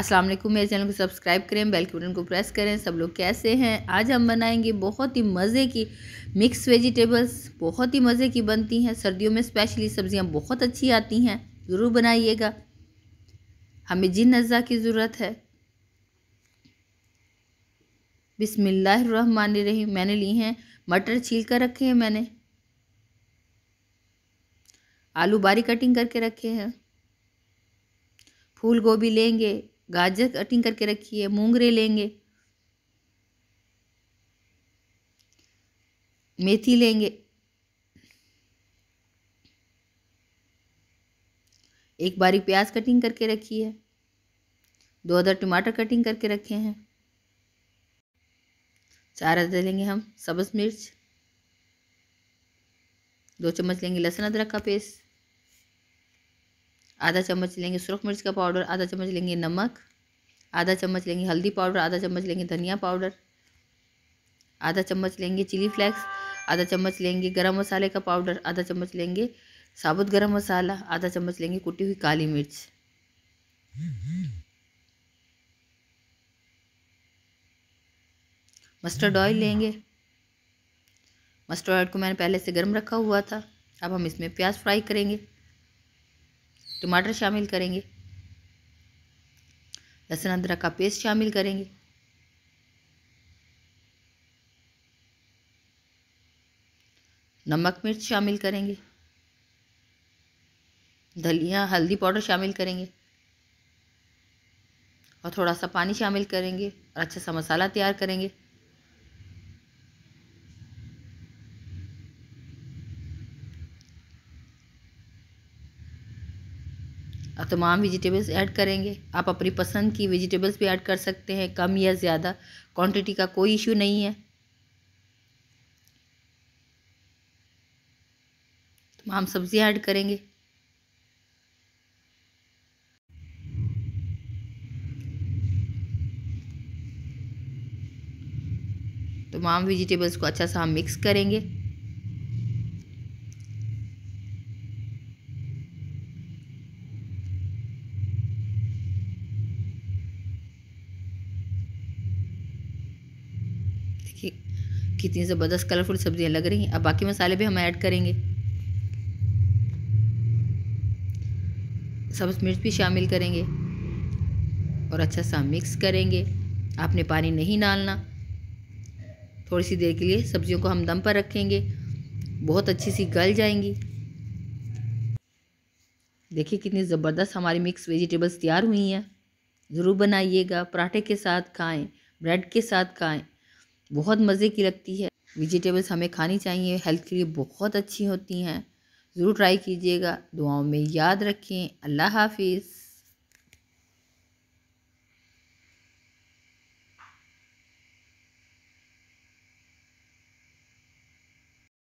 अस्सलाम वालेकुम मेरे चैनल को सब्सक्राइब करें बेल के बटन को प्रेस करें सब लोग कैसे हैं आज हम बनाएंगे बहुत ही मज़े की मिक्स वेजिटेबल्स बहुत ही मज़े की बनती हैं सर्दियों में स्पेशली सब्ज़ियां बहुत अच्छी आती हैं ज़रूर बनाइएगा हमें जिन अज्जा की ज़रूरत है बिसमीम मैंने ली हैं मटर छील कर रखे हैं मैंने आलू बारी कटिंग करके रखे हैं फूल गोभी लेंगे गाजर कटिंग करके रखी है मूंगरे लेंगे मेथी लेंगे एक बारी प्याज कटिंग करके रखी है दो अदर टमाटर कटिंग करके रखे हैं चार अदर लेंगे हम सब्ज़ मिर्च दो चम्मच लेंगे लहसुन अदरक का पेस्ट आधा चम्मच लेंगे सुरख मिर्च का पाउडर आधा चम्मच लेंगे नमक आधा चम्मच लेंगे हल्दी पाउडर आधा चम्मच लेंगे धनिया पाउडर आधा चम्मच लेंगे चिली फ्लेक्स आधा चम्मच लेंगे गरम मसाले का पाउडर आधा चम्मच लेंगे साबुत गरम मसाला आधा चम्मच लेंगे कुटी हुई काली मिर्च मस्टर्ड ऑयल लेंगे मस्टर्ड ऑयल को मैंने पहले से गर्म रखा हुआ था अब हम इसमें प्याज फ्राई करेंगे टमाटर शामिल करेंगे लहसुन अदरक का पेस्ट शामिल करेंगे नमक मिर्च शामिल करेंगे धनिया हल्दी पाउडर शामिल करेंगे और थोड़ा सा पानी शामिल करेंगे और अच्छा सा मसाला तैयार करेंगे अब तमाम वेजिटेबल्स ऐड करेंगे आप अपनी पसंद की वेजिटेबल्स भी ऐड कर सकते हैं कम या ज़्यादा क्वांटिटी का कोई इशू नहीं है तमाम सब्ज़ियाँ ऐड करेंगे तमाम वेजिटेबल्स को अच्छा सा हम मिक्स करेंगे देखिए कितनी ज़बरदस्त कलरफुल सब्ज़ियाँ लग रही हैं अब बाकी मसाले भी हम ऐड करेंगे सब्ज मिर्च भी शामिल करेंगे और अच्छा सा मिक्स करेंगे आपने पानी नहीं डालना थोड़ी सी देर के लिए सब्जियों को हम दम पर रखेंगे बहुत अच्छी सी गल जाएंगी देखिए कितनी ज़बरदस्त हमारी मिक्स वेजिटेबल्स तैयार हुई हैं ज़रूर बनाइएगा पराठे के साथ खाएं ब्रेड के साथ खाएं बहुत मज़े की लगती है वेजिटेबल्स हमें खानी चाहिए हेल्थ के लिए बहुत अच्छी होती हैं ज़रूर ट्राई कीजिएगा दुआओं में याद रखें अल्लाह हाफिज़